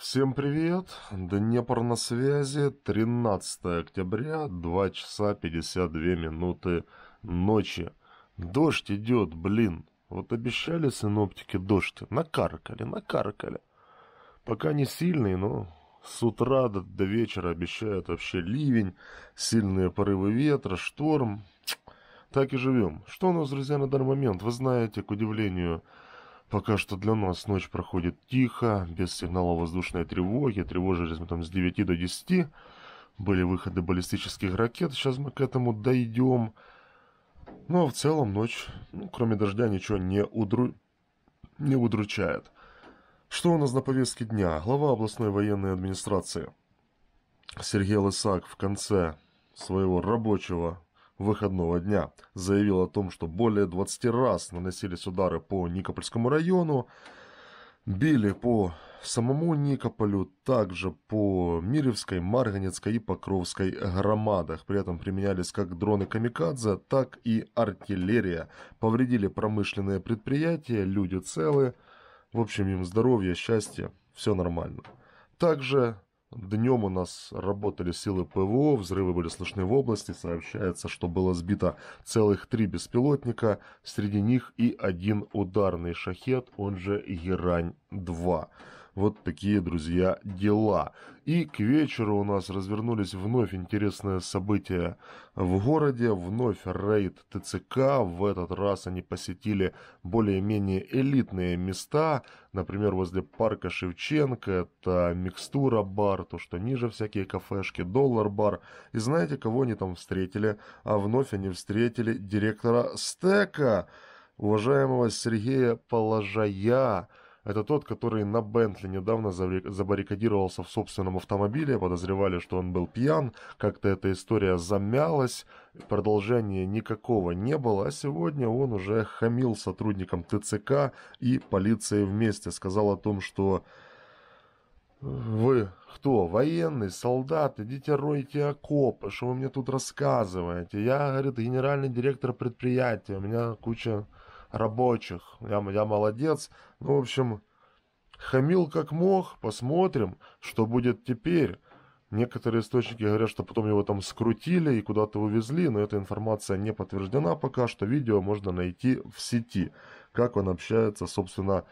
Всем привет! Днепр на связи, 13 октября, 2 часа 52 минуты ночи. Дождь идет, блин. Вот обещали синоптики дождь. Накаркали, накаркали. Пока не сильный, но с утра до, до вечера обещают вообще ливень, сильные порывы ветра, шторм. Так и живем. Что у нас, друзья, на данный момент? Вы знаете, к удивлению, Пока что для нас ночь проходит тихо, без сигнала воздушной тревоги. Тревожились мы там с 9 до 10. Были выходы баллистических ракет, сейчас мы к этому дойдем. Ну а в целом ночь, ну, кроме дождя, ничего не, удру... не удручает. Что у нас на повестке дня? Глава областной военной администрации Сергей Лысак в конце своего рабочего выходного дня. Заявил о том, что более 20 раз наносились удары по Никопольскому району, били по самому Никополю, также по Миревской, Марганецкой и Покровской громадах. При этом применялись как дроны «Камикадзе», так и артиллерия. Повредили промышленные предприятия, люди целы. В общем, им здоровье, счастье, все нормально. Также Днем у нас работали силы ПВО, взрывы были слышны в области. Сообщается, что было сбито целых три беспилотника, среди них и один ударный шахет, он же герань 2 вот такие, друзья, дела. И к вечеру у нас развернулись вновь интересные события в городе. Вновь рейд ТЦК. В этот раз они посетили более-менее элитные места. Например, возле парка Шевченко. Это микстура бар, то, что ниже всякие кафешки, доллар бар. И знаете, кого они там встретили? А вновь они встретили директора Стека, уважаемого Сергея Положая это тот, который на Бентли недавно забаррикадировался в собственном автомобиле, подозревали, что он был пьян, как-то эта история замялась, продолжения никакого не было, а сегодня он уже хамил сотрудникам ТЦК и полиции вместе, сказал о том, что вы кто? Военный, солдат, идите ройте окопы, что вы мне тут рассказываете? Я, говорит, генеральный директор предприятия, у меня куча рабочих, я, я молодец, ну, в общем, хамил как мог, посмотрим, что будет теперь. Некоторые источники говорят, что потом его там скрутили и куда-то увезли, но эта информация не подтверждена пока, что видео можно найти в сети, как он общается, собственно,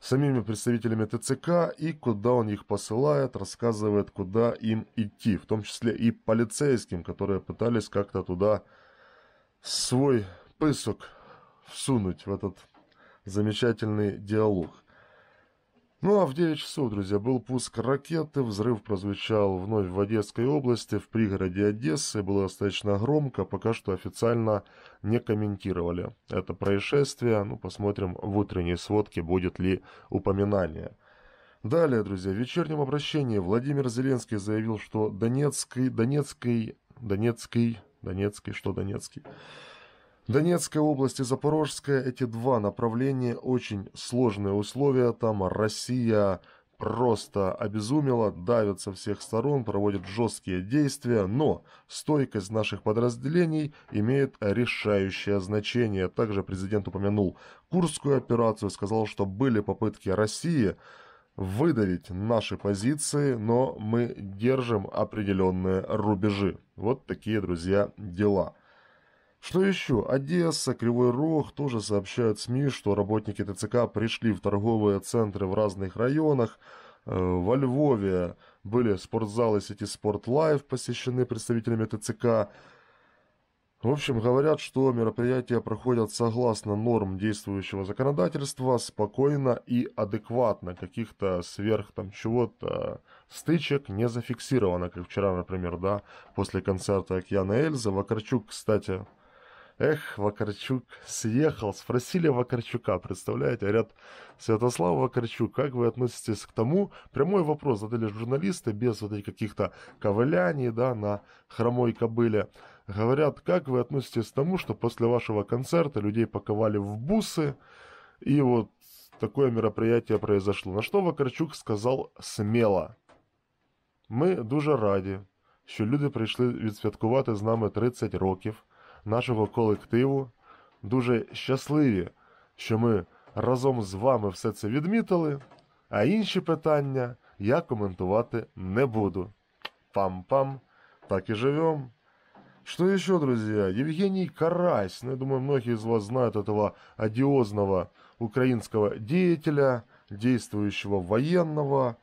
с самими представителями ТЦК и куда он их посылает, рассказывает, куда им идти, в том числе и полицейским, которые пытались как-то туда свой пысок всунуть в этот замечательный диалог. Ну а в 9 часов, друзья, был пуск ракеты, взрыв прозвучал вновь в Одесской области, в пригороде Одессы, было достаточно громко, пока что официально не комментировали это происшествие, ну посмотрим в утренней сводке будет ли упоминание. Далее, друзья, в вечернем обращении Владимир Зеленский заявил, что Донецкий, Донецкий, Донецкий, Донецкий, что Донецкий, Донецкая область и Запорожская – эти два направления, очень сложные условия. Там Россия просто обезумела, давит со всех сторон, проводит жесткие действия, но стойкость наших подразделений имеет решающее значение. Также президент упомянул Курскую операцию, сказал, что были попытки России выдавить наши позиции, но мы держим определенные рубежи. Вот такие, друзья, дела. Что еще? Одесса, Кривой Рог тоже сообщают СМИ, что работники ТЦК пришли в торговые центры в разных районах. Э, во Львове были спортзалы сети «Спортлайв» посещены представителями ТЦК. В общем, говорят, что мероприятия проходят согласно норм действующего законодательства, спокойно и адекватно. Каких-то сверх там чего-то стычек не зафиксировано, как вчера, например, да, после концерта Океана Эльза. Вакарчук, кстати, Эх, Вакарчук съехал. Спросили Вакарчука, представляете? Говорят, Святослав Вакарчук, как вы относитесь к тому? Прямой вопрос задали журналисты, без вот этих каких-то ковыляний, да, на хромой кобыле. Говорят, как вы относитесь к тому, что после вашего концерта людей паковали в бусы, и вот такое мероприятие произошло. На что Вакарчук сказал смело. "Мы дуже раді, що люди прийшли відсвяткувати з нами 30 років – нашого колективу. Дуже щасливі, що ми разом з вами все це відмітили. А інші питання я коментувати не буду. Пам-пам, так і живем. Что еще, друзья? Евгений Карась. Ну, я думаю, многие из вас знают этого одиозного украинского деятеля, действующего военного,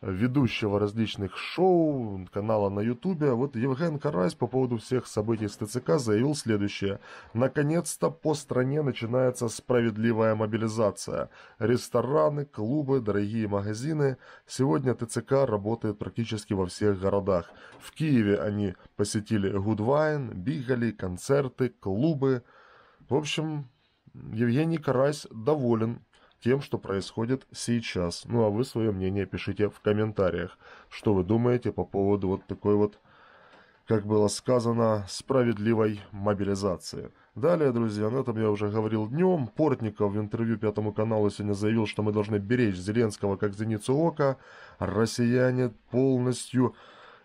ведущего различных шоу, канала на ютубе. Вот Евген Карась по поводу всех событий с ТЦК заявил следующее. Наконец-то по стране начинается справедливая мобилизация. Рестораны, клубы, дорогие магазины. Сегодня ТЦК работает практически во всех городах. В Киеве они посетили Гудвайн, бегали, концерты, клубы. В общем, Евгений Карась доволен тем, что происходит сейчас. Ну а вы свое мнение пишите в комментариях, что вы думаете по поводу вот такой вот, как было сказано, справедливой мобилизации. Далее, друзья, на этом я уже говорил днем. Портников в интервью Пятому каналу сегодня заявил, что мы должны беречь Зеленского как зеницу ока. Россияне полностью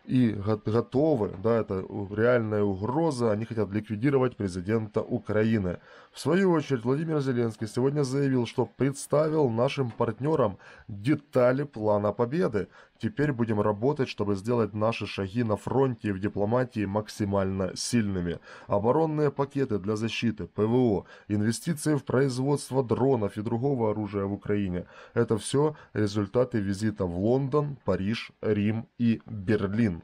и готовы, да, это реальная угроза, они хотят ликвидировать президента Украины. В свою очередь, Владимир Зеленский сегодня заявил, что представил нашим партнерам детали плана победы, Теперь будем работать, чтобы сделать наши шаги на фронте и в дипломатии максимально сильными. Оборонные пакеты для защиты, ПВО, инвестиции в производство дронов и другого оружия в Украине. Это все результаты визита в Лондон, Париж, Рим и Берлин.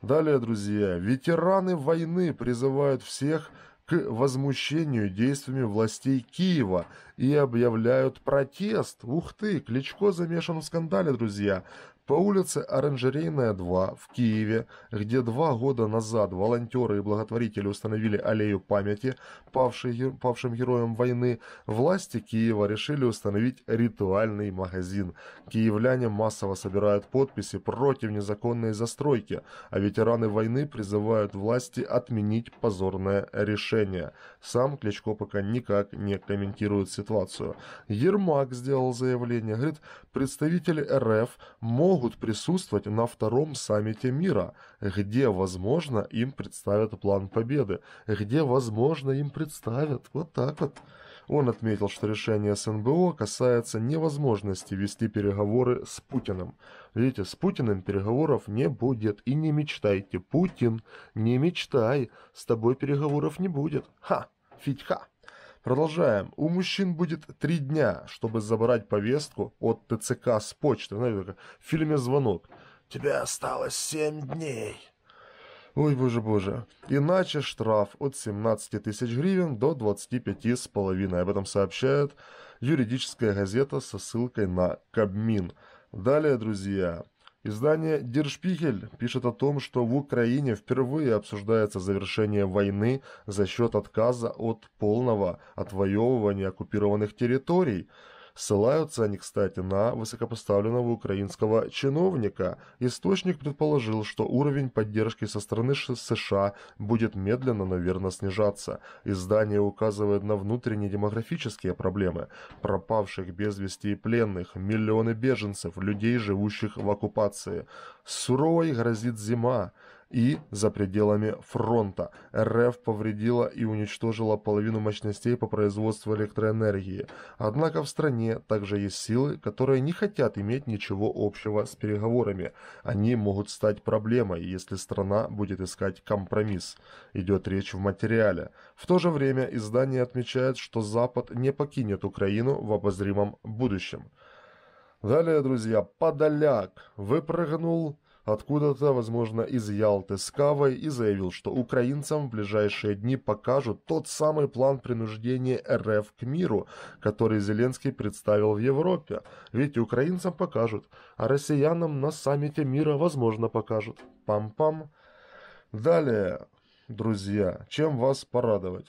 Далее, друзья, ветераны войны призывают всех к возмущению действиями властей Киева и объявляют протест. Ух ты, Кличко замешан в скандале, друзья. По улице Оранжерейная, 2 в Киеве, где два года назад волонтеры и благотворители установили аллею памяти павшим героям войны, власти Киева решили установить ритуальный магазин. Киевляне массово собирают подписи против незаконной застройки, а ветераны войны призывают власти отменить позорное решение. Сам Кличко пока никак не комментирует ситуацию. Ермак сделал заявление, говорит, представители РФ могут могут присутствовать на втором саммите мира, где, возможно, им представят план победы, где, возможно, им представят. Вот так вот. Он отметил, что решение СНБО касается невозможности вести переговоры с Путиным. Видите, с Путиным переговоров не будет. И не мечтайте, Путин, не мечтай, с тобой переговоров не будет. Ха, фитьха. Продолжаем. У мужчин будет три дня, чтобы забрать повестку от ТЦК с почты. Знаете, как в фильме «Звонок». «Тебе осталось семь дней». Ой, боже, боже. Иначе штраф от 17 тысяч гривен до 25 с половиной. Об этом сообщает юридическая газета со ссылкой на Кабмин. Далее, друзья, Издание «Диршпигель» пишет о том, что в Украине впервые обсуждается завершение войны за счет отказа от полного отвоевывания оккупированных территорий – Ссылаются они, кстати, на высокопоставленного украинского чиновника. Источник предположил, что уровень поддержки со стороны США будет медленно, но верно снижаться. Издание указывает на внутренние демографические проблемы, пропавших без вести и пленных, миллионы беженцев, людей, живущих в оккупации. Суровой грозит зима и за пределами фронта. РФ повредила и уничтожила половину мощностей по производству электроэнергии. Однако в стране также есть силы, которые не хотят иметь ничего общего с переговорами. Они могут стать проблемой, если страна будет искать компромисс. Идет речь в материале. В то же время издание отмечает, что Запад не покинет Украину в обозримом будущем. Далее, друзья, подоляк выпрыгнул откуда-то, возможно, из Ялты с Кавой и заявил, что украинцам в ближайшие дни покажут тот самый план принуждения РФ к миру, который Зеленский представил в Европе. Ведь украинцам покажут, а россиянам на саммите мира, возможно, покажут. Пам-пам. Далее, друзья, чем вас порадовать?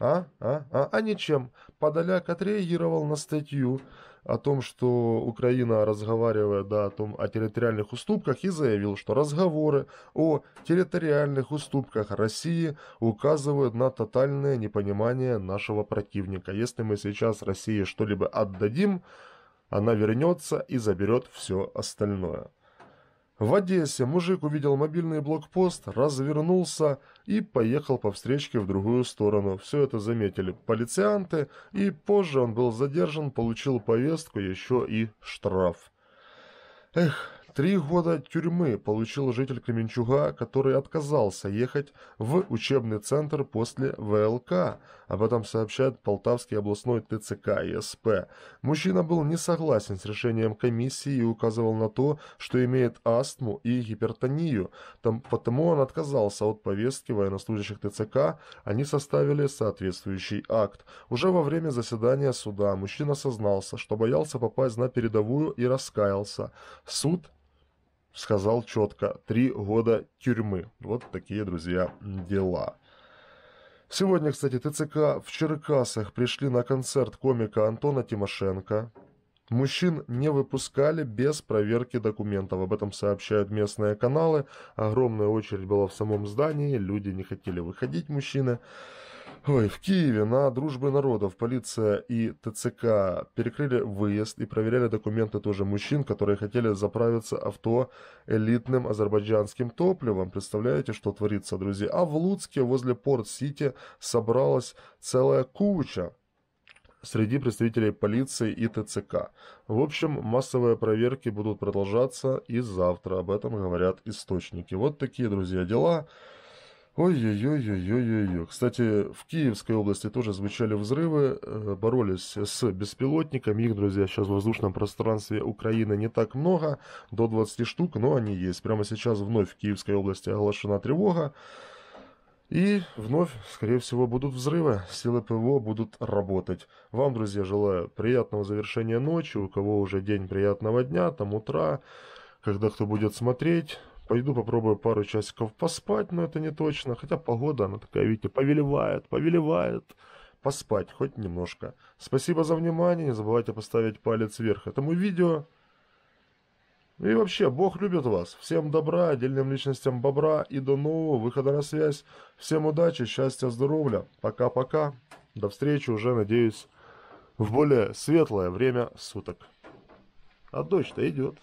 А? А? А? А ничем. Подоляк отреагировал на статью о том, что Украина разговаривает да, о, том, о территориальных уступках и заявил, что разговоры о территориальных уступках России указывают на тотальное непонимание нашего противника. Если мы сейчас России что-либо отдадим, она вернется и заберет все остальное. В Одессе мужик увидел мобильный блокпост, развернулся и поехал по встречке в другую сторону. Все это заметили полицианты, и позже он был задержан, получил повестку, еще и штраф. Эх, Три года тюрьмы получил житель Кременчуга, который отказался ехать в учебный центр после ВЛК. А Об этом сообщает Полтавский областной ТЦК ИСП. Мужчина был не согласен с решением комиссии и указывал на то, что имеет астму и гипертонию. Там, потому он отказался от повестки военнослужащих ТЦК. Они составили соответствующий акт. Уже во время заседания суда мужчина сознался, что боялся попасть на передовую и раскаялся. Суд сказал четко, три года тюрьмы. Вот такие, друзья, дела. Сегодня, кстати, ТЦК в Черкасах пришли на концерт комика Антона Тимошенко. Мужчин не выпускали без проверки документов. Об этом сообщают местные каналы. Огромная очередь была в самом здании. Люди не хотели выходить, мужчины. Ой, в Киеве на дружбы народов полиция и ТЦК перекрыли выезд и проверяли документы тоже мужчин, которые хотели заправиться авто элитным азербайджанским топливом. Представляете, что творится, друзья? А в Луцке возле Порт-Сити собралась целая куча среди представителей полиции и ТЦК. В общем, массовые проверки будут продолжаться и завтра, об этом говорят источники. Вот такие, друзья, дела. Ой-ой-ой-ой-ой-ой. Кстати, в Киевской области тоже звучали взрывы, э, боролись с беспилотниками. Их, друзья, сейчас в воздушном пространстве Украины не так много, до 20 штук, но они есть. Прямо сейчас вновь в Киевской области оглашена тревога. И вновь, скорее всего, будут взрывы, силы ПВО будут работать. Вам, друзья, желаю приятного завершения ночи, у кого уже день приятного дня, там утра, когда кто будет смотреть. Пойду попробую пару часиков поспать, но это не точно. Хотя погода, она такая, видите, повелевает, повелевает. Поспать хоть немножко. Спасибо за внимание. Не забывайте поставить палец вверх этому видео. И вообще, Бог любит вас. Всем добра, отдельным личностям бобра и до нового выхода на связь. Всем удачи, счастья, здоровья. Пока-пока. До встречи уже, надеюсь, в более светлое время суток. А дождь-то идет.